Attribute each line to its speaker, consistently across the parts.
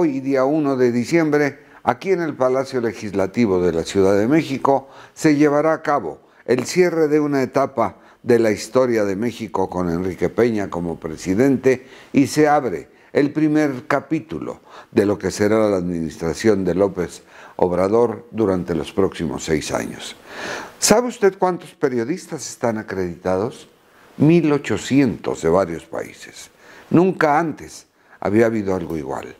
Speaker 1: hoy, día 1 de diciembre, aquí en el Palacio Legislativo de la Ciudad de México, se llevará a cabo el cierre de una etapa de la historia de México con Enrique Peña como presidente y se abre el primer capítulo de lo que será la administración de López Obrador durante los próximos seis años. ¿Sabe usted cuántos periodistas están acreditados? 1.800 de varios países. Nunca antes había habido algo igual.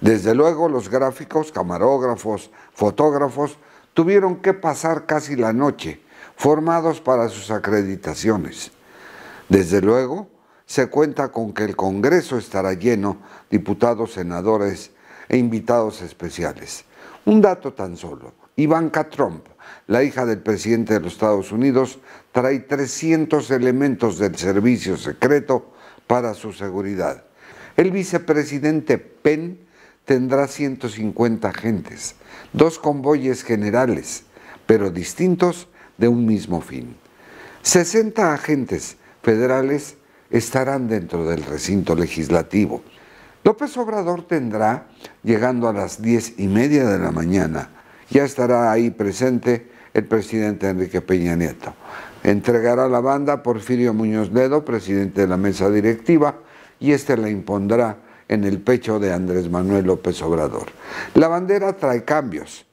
Speaker 1: Desde luego los gráficos, camarógrafos, fotógrafos, tuvieron que pasar casi la noche formados para sus acreditaciones. Desde luego, se cuenta con que el Congreso estará lleno, diputados, senadores e invitados especiales. Un dato tan solo. Ivanka Trump, la hija del presidente de los Estados Unidos, trae 300 elementos del servicio secreto para su seguridad. El vicepresidente Penn tendrá 150 agentes, dos convoyes generales, pero distintos de un mismo fin. 60 agentes federales estarán dentro del recinto legislativo. López Obrador tendrá, llegando a las 10 y media de la mañana, ya estará ahí presente el presidente Enrique Peña Nieto. Entregará la banda Porfirio Muñoz Ledo, presidente de la mesa directiva, y este la impondrá en el pecho de Andrés Manuel López Obrador. La bandera trae cambios,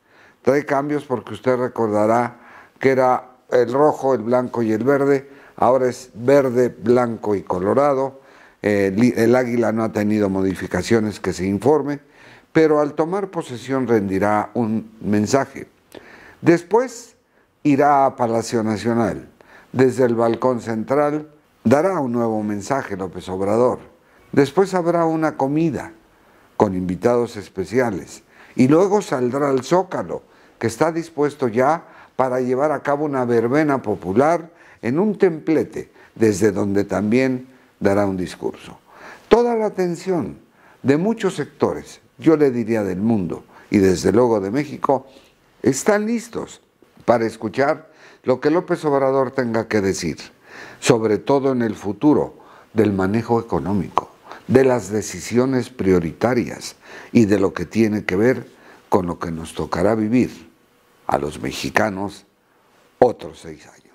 Speaker 1: trae cambios porque usted recordará que era el rojo, el blanco y el verde, ahora es verde, blanco y colorado. Eh, el águila no ha tenido modificaciones que se informe, pero al tomar posesión rendirá un mensaje. Después irá a Palacio Nacional. Desde el balcón central dará un nuevo mensaje López Obrador. Después habrá una comida con invitados especiales y luego saldrá el Zócalo, que está dispuesto ya para llevar a cabo una verbena popular en un templete, desde donde también dará un discurso. Toda la atención de muchos sectores, yo le diría del mundo y desde luego de México, están listos para escuchar lo que López Obrador tenga que decir, sobre todo en el futuro del manejo económico de las decisiones prioritarias y de lo que tiene que ver con lo que nos tocará vivir a los mexicanos otros seis años.